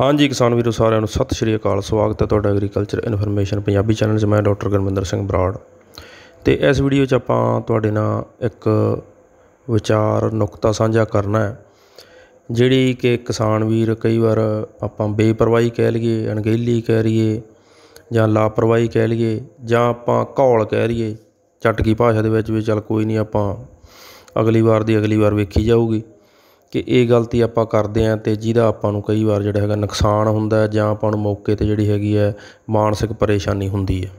ਹਾਂਜੀ ਕਿਸਾਨ ਵੀਰੋ ਸਾਰਿਆਂ ਨੂੰ ਸਤਿ ਸ਼੍ਰੀ ਅਕਾਲ ਸਵਾਗਤ ਹੈ ਤੁਹਾਡਾ ਐਗਰੀਕਲਚਰ ਇਨਫੋਰਮੇਸ਼ਨ ਪੰਜਾਬੀ ਚੈਨਲ 'ਚ ਮੈਂ ਡਾਕਟਰ ਗੁਰਮਿੰਦਰ ਸਿੰਘ ਬਰਾੜ ਤੇ ਇਸ ਵੀਡੀਓ 'ਚ ਆਪਾਂ ਤੁਹਾਡੇ ਨਾਲ ਇੱਕ ਵਿਚਾਰ ਨੁਕਤਾ ਸਾਂਝਾ ਕਰਨਾ ਹੈ ਜਿਹੜੀ ਕਿ ਕਿਸਾਨ ਵੀਰ ਕਈ ਵਾਰ ਆਪਾਂ ਬੇਪਰਵਾਹੀ ਕਹਿ ਲਈਏ ਅਣਗਹਿਲੀ ਕਹਿ ਲਈਏ ਜਾਂ ਲਾਪਰਵਾਹੀ ਕਹਿ ਲਈਏ ਜਾਂ ਆਪਾਂ ਘੌਲ ਕਹਿ ਲਈਏ ਚਟਕੀ ਭਾਸ਼ਾ ਦੇ ਵਿੱਚ ਵੀ ਚੱਲ ਕੋਈ ਨਹੀਂ ਆਪਾਂ ਅਗਲੀ ਵਾਰ ਦੀ ਅਗਲੀ ਵਾਰ ਵੇਖੀ ਜਾਊਗੀ ਕਿ ਇਹ ਗਲਤੀ ਆਪਾਂ ਕਰਦੇ ਆਂ ਤੇ ਜਿਹਦਾ ਆਪਾਂ ਨੂੰ ਕਈ ਵਾਰ ਜਿਹੜਾ ਹੈਗਾ ਨੁਕਸਾਨ ਹੁੰਦਾ ਜਾਂ ਆਪਾਂ ਨੂੰ ਮੌਕੇ ਤੇ ਜਿਹੜੀ ਹੈਗੀ ਹੈ ਮਾਨਸਿਕ ਪਰੇਸ਼ਾਨੀ ਹੁੰਦੀ ਹੈ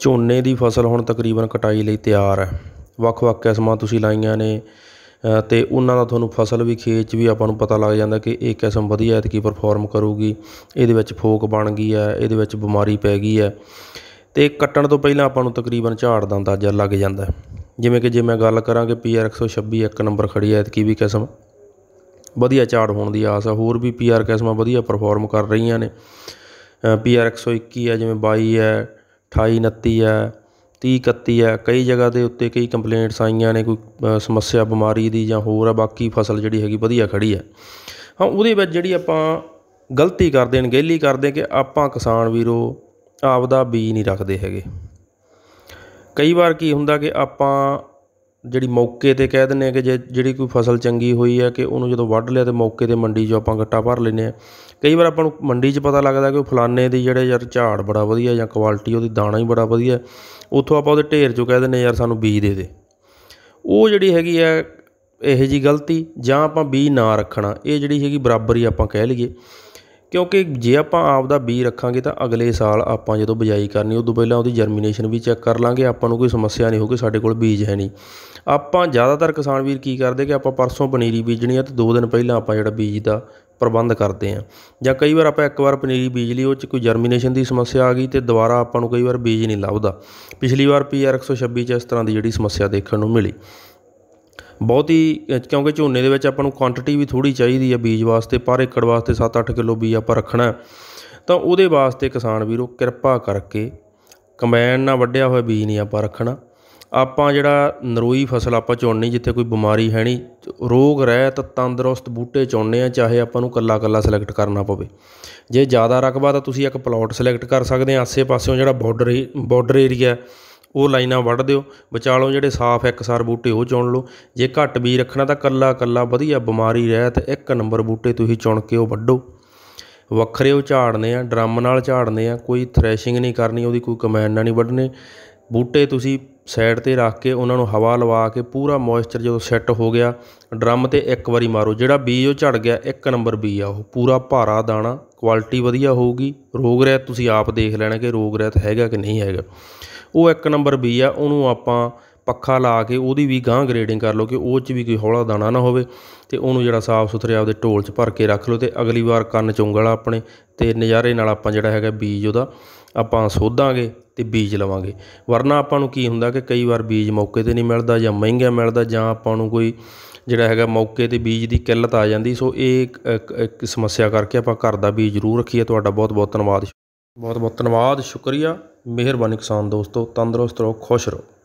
ਝੋਨੇ ਦੀ ਫਸਲ ਹੁਣ ਤਕਰੀਬਨ ਕਟਾਈ ਲਈ ਤਿਆਰ ਹੈ ਵੱਖ-ਵੱਖ ਕਿਸਮਾਂ ਤੁਸੀਂ ਲਾਈਆਂ ਨੇ ਤੇ ਉਹਨਾਂ ਦਾ ਤੁਹਾਨੂੰ ਫਸਲ ਵੀ ਖੇਤ 'ਚ ਵੀ ਆਪਾਂ ਨੂੰ ਪਤਾ ਲੱਗ ਜਾਂਦਾ ਕਿ ਇਹ ਕਿਸਮ ਵਧੀਆ ਐਤਕੀ ਪਰਫਾਰਮ ਕਰੂਗੀ ਇਹਦੇ ਵਿੱਚ ਫੋਕ ਬਣ ਗਈ ਹੈ ਇਹਦੇ ਵਿੱਚ ਬਿਮਾਰੀ ਪੈ ਗਈ ਹੈ ਤੇ ਕੱਟਣ ਤੋਂ ਪਹਿਲਾਂ ਆਪਾਂ ਨੂੰ ਤਕਰੀਬਨ ਝਾੜ ਦਾ ਅੰਦਾਜ਼ਾ ਲੱਗ ਜਾਂਦਾ ਜਿਵੇਂ ਕਿ ਜੇ ਮੈਂ ਗੱਲ ਕਰਾਂ ਕਿ PR 126 ਇੱਕ ਨੰਬਰ ਖੜੀ ਐਤਕੀ ਵੀ ਕਿਸਮ ਵਧੀਆ ਝਾੜ ਹੋਣ ਦੀ ਆਸ ਆ ਹੋਰ ਵੀ ਪੀਆਰ ਕਿਸਮਾਂ ਵਧੀਆ ਪਰਫਾਰਮ ਕਰ ਰਹੀਆਂ ਨੇ ਪੀਆਰ 121 ਹੈ ਜਿਵੇਂ 22 ਹੈ 28 29 ਹੈ 30 31 ਹੈ ਕਈ ਜਗ੍ਹਾ ਦੇ ਉੱਤੇ ਕਈ ਕੰਪਲੇਂਟਸ ਆਈਆਂ ਨੇ ਕੋਈ ਸਮੱਸਿਆ ਬਿਮਾਰੀ ਦੀ ਜਾਂ ਹੋਰ ਆ ਬਾਕੀ ਫਸਲ ਜਿਹੜੀ ਹੈਗੀ ਵਧੀਆ ਖੜੀ ਹੈ ਹਾਂ ਉਹਦੇ ਵਿੱਚ ਜਿਹੜੀ ਆਪਾਂ ਗਲਤੀ ਕਰਦੇ ਨੇ ਗੇਲੀ ਕਰਦੇ ਕਿ ਆਪਾਂ ਕਿਸਾਨ ਵੀਰੋ ਆਪ ਦਾ ਬੀਜ ਨਹੀਂ ਰੱਖਦੇ ਹੈਗੇ ਕਈ ਵਾਰ ਕੀ ਹੁੰਦਾ ਕਿ ਆਪਾਂ ਜਿਹੜੀ ਮੌਕੇ 'ਤੇ ਕਹਿ ਦਿੰਨੇ ਆ ਕਿ ਜੇ ਜਿਹੜੀ ਕੋਈ ਫਸਲ ਚੰਗੀ ਹੋਈ ਹੈ ਕਿ ਉਹਨੂੰ ਜਦੋਂ ਵੱਢ ਲਿਆ ਤੇ ਮੌਕੇ 'ਤੇ ਮੰਡੀ 'ਚ ਆਪਾਂ ਗੱਟਾ ਭਰ ਲੈਨੇ ਆ ਕਈ ਵਾਰ ਆਪਾਂ ਨੂੰ ਮੰਡੀ 'ਚ ਪਤਾ ਲੱਗਦਾ ਕਿ ਉਹ ਫਲਾਣੇ ਦੀ ਜਿਹੜੇ ਯਾਰ ਝਾੜ ਬੜਾ ਵਧੀਆ ਜਾਂ ਕੁਆਲਿਟੀ ਉਹਦੀ ਦਾਣਾ ਹੀ ਬੜਾ ਵਧੀਆ ਉੱਥੋਂ ਆਪਾਂ ਉਹਦੇ ਢੇਰ 'ਚੋਂ ਕਹਿ ਦਿੰਨੇ ਯਾਰ ਸਾਨੂੰ ਬੀਜ ਦੇ ਦੇ ਉਹ ਜਿਹੜੀ ਹੈਗੀ ਆ ਇਹੋ ਜੀ ਗਲਤੀ ਜਾਂ ਆਪਾਂ ਬੀਜ ਨਾ ਰੱਖਣਾ ਇਹ ਜਿਹੜੀ ਹੈਗੀ ਬਰਾਬਰੀ ਆਪਾਂ ਕਹਿ ਲਈਏ ਕਿਉਂਕਿ ਜੇ ਆਪਾਂ ਆਪਦਾ ਬੀਜ ਰੱਖਾਂਗੇ ਤਾਂ ਅਗਲੇ ਸਾਲ ਆਪਾਂ ਜਦੋਂ ਬਿਜਾਈ ਕਰਨੀ ਉਦੋਂ ਪਹਿਲਾਂ ਉਹਦੀ ਜਰਮੀਨੇਸ਼ਨ ਵੀ ਚੈੱਕ ਕਰ ਲਾਂਗੇ ਆਪਾਂ ਨੂੰ ਕੋਈ ਸਮੱਸਿਆ ਨਹੀਂ ਹੋਊਗੀ ਸਾਡੇ ਕੋਲ ਬੀਜ ਹੈ ਨਹੀਂ ਆਪਾਂ ਜ਼ਿਆਦਾਤਰ ਕਿਸਾਨ ਵੀਰ ਕੀ ਕਰਦੇ ਕਿ ਆਪਾਂ ਪਰਸੋਂ ਪਨੀਰੀ ਬੀਜਣੀ ਆ ਤੇ 2 ਦਿਨ ਪਹਿਲਾਂ ਆਪਾਂ ਜਿਹੜਾ ਬੀਜ ਦਾ ਪ੍ਰਬੰਧ ਕਰਦੇ ਆ ਜਾਂ ਕਈ ਵਾਰ ਆਪਾਂ ਇੱਕ ਵਾਰ ਪਨੀਰੀ ਬੀਜ ਲਈ ਉਹ ਚ ਕੋਈ ਜਰਮੀਨੇਸ਼ਨ ਦੀ ਸਮੱਸਿਆ ਆ ਗਈ ਤੇ ਦੁਬਾਰਾ ਆਪਾਂ ਨੂੰ ਕਈ ਵਾਰ ਬੀਜ ਨਹੀਂ ਲੱਭਦਾ ਪਿਛਲੀ ਵਾਰ ਪੀਆਰ 126 ਚ ਇਸ ਤਰ੍ਹਾਂ ਦੀ ਜਿਹੜੀ ਸਮੱਸਿਆ ਦੇਖਣ ਨੂੰ ਮਿਲੀ ਬਹੁਤ ਹੀ ਕਿਉਂਕਿ ਝੋਨੇ ਦੇ ਵਿੱਚ ਆਪਾਂ ਨੂੰ ਕੁਆਂਟੀਟੀ ਵੀ ਥੋੜੀ ਚਾਹੀਦੀ ਆ ਬੀਜ ਵਾਸਤੇ ਪਰ ਏਕੜ ਵਾਸਤੇ 7-8 ਕਿਲੋ ਬੀਜ ਆਪਾਂ ਰੱਖਣਾ ਤਾਂ ਉਹਦੇ ਵਾਸਤੇ ਕਿਸਾਨ ਵੀਰੋ ਕਿਰਪਾ ਕਰਕੇ ਕੰਬਾਈਨ ਨਾਲ ਵੱਢਿਆ ਹੋਇਆ ਬੀਜ ਨਹੀਂ ਆਪਾਂ ਰੱਖਣਾ ਆਪਾਂ ਜਿਹੜਾ ਨਰੋਈ ਫਸਲ ਆਪਾਂ ਚੁਣਨੀ ਜਿੱਥੇ ਕੋਈ ਬਿਮਾਰੀ ਹੈ ਨਹੀਂ ਰੋਗ ਰਹਿਤ ਤੰਦਰੁਸਤ ਬੂਟੇ ਚੁਣਨੇ ਆ ਚਾਹੇ ਆਪਾਂ ਨੂੰ ਕੱਲਾ ਕੱਲਾ ਸਿਲੈਕਟ ਕਰਨਾ ਪਵੇ ਜੇ ਜ਼ਿਆਦਾ ਰਕਬਾ ਤਾਂ ਤੁਸੀਂ ਇੱਕ ਪਲਾਟ ਸਿਲੈਕਟ ਕਰ ਸਕਦੇ ਆ ਆਸੇ-ਪਾਸਿਓਂ ਜਿਹੜਾ ਬਾਰਡਰ ਬਾਰਡਰ ਏਰੀਆ ਉਹ ਲਾਈਨਾਂ ਵੱਢ ਦਿਓ ਵਿਚਾਲੋਂ ਜਿਹੜੇ ਸਾਫ਼ ਇੱਕਸਾਰ ਬੂਟੇ ਉਹ ਚੁਣ ਲਓ ਜੇ ਘੱਟ ਵੀ ਰੱਖਣਾ ਤਾਂ ਕੱਲਾ ਕੱਲਾ ਵਧੀਆ ਬਿਮਾਰੀ ਰਹਿਤ ਇੱਕ ਨੰਬਰ ਬੂਟੇ ਤੁਸੀਂ ਚੁਣ ਕੇ ਉਹ ਵੱਢੋ ਵੱਖਰੇ ਉਹ ਝਾੜਨੇ ਆ ਡਰਮ ਨਾਲ ਝਾੜਨੇ ਆ ਕੋਈ ਥ੍ਰੈਸ਼ਿੰਗ ਨਹੀਂ ਕਰਨੀ ਉਹਦੀ ਕੋਈ ਕਮੈਂਡ ਨਾ ਨਹੀਂ ਵੱਢਨੇ ਬੂਟੇ ਤੁਸੀਂ ਸਾਈਡ ਤੇ ਰੱਖ ਕੇ ਉਹਨਾਂ ਨੂੰ ਹਵਾ ਲਵਾ ਕੇ ਪੂਰਾ ਮੋਇਸਚਰ ਜਦੋਂ ਸੈੱਟ ਹੋ ਗਿਆ ਡਰਮ ਤੇ ਇੱਕ ਵਾਰੀ ਮਾਰੋ ਜਿਹੜਾ ਬੀਜ ਉਹ ਝੜ ਗਿਆ ਇੱਕ ਨੰਬਰ ਬੀਜ ਆ ਉਹ ਪੂਰਾ ਭਾਰਾ ਦਾਣਾ ਕੁਆਲਿਟੀ ਵਧੀਆ ਹੋਊਗੀ ਰੋਗ ਰਹਿਤ ਤੁਸੀਂ ਆਪ ਦੇਖ ਲੈਣਾ ਕਿ ਰੋਗ ਰਹਿਤ ਹੈਗਾ ਕਿ ਨਹੀਂ ਹੈਗਾ ਉਹ ਇੱਕ ਨੰਬਰ ਬੀਜ ਆ ਉਹਨੂੰ ਆਪਾਂ ਪੱਖਾ ਲਾ ਕੇ ਉਹਦੀ ਵੀ ਗਾਂ ਗ੍ਰੇਡਿੰਗ ਕਰ ਲਓ ਕਿ ਉਹ 'ਚ ਵੀ ਕੋਈ ਹੌਲਾ ਦਾਣਾ ਨਾ ਹੋਵੇ ਤੇ ਉਹਨੂੰ ਜਿਹੜਾ ਸਾਫ਼ ਸੁਥਰੇ ਆਪਦੇ ਢੋਲ 'ਚ ਭਰ ਕੇ ਰੱਖ ਲਓ ਤੇ ਅਗਲੀ ਵਾਰ ਕੰਨ ਚੁੰਗਲ ਆਪਣੇ ਤੇ ਨਜ਼ਾਰੇ ਨਾਲ ਆਪਾਂ ਜਿਹੜਾ ਹੈਗਾ ਬੀਜ ਉਹਦਾ ਆਪਾਂ ਸੋਧਾਂਗੇ ਤੇ ਬੀਜ ਲਵਾਂਗੇ ਵਰਨਾ ਆਪਾਂ ਨੂੰ ਕੀ ਹੁੰਦਾ ਕਿ ਕਈ ਵਾਰ ਬੀਜ ਮੌਕੇ 'ਤੇ ਨਹੀਂ ਮਿਲਦਾ ਜਾਂ ਮਹਿੰਗਾ ਮਿਲਦਾ ਜਾਂ ਆਪਾਂ ਨੂੰ ਕੋਈ ਜਿਹੜਾ ਹੈਗਾ ਮੌਕੇ 'ਤੇ ਬੀਜ ਦੀ ਕਿੱਲਤ ਆ ਜਾਂਦੀ ਸੋ ਇਹ ਇੱਕ ਸਮੱਸਿਆ ਕਰਕੇ ਆਪਾਂ ਘਰ ਦਾ ਬੀਜ ਜ਼ਰੂਰ ਰੱਖੀਏ ਤੁਹਾਡਾ ਬਹੁਤ ਬਹੁਤ ਧੰਨਵਾਦ ਬਹੁਤ ਬਹੁਤ ਧੰਨਵਾਦ ਸ਼ੁਕਰੀਆ ਮਿਹਰਬਾਨੀ ਕਿਸਾਨ ਦੋਸਤੋ ਤੰਦਰੁਸਤ ਰਹੋ ਖੁਸ਼ ਰਹੋ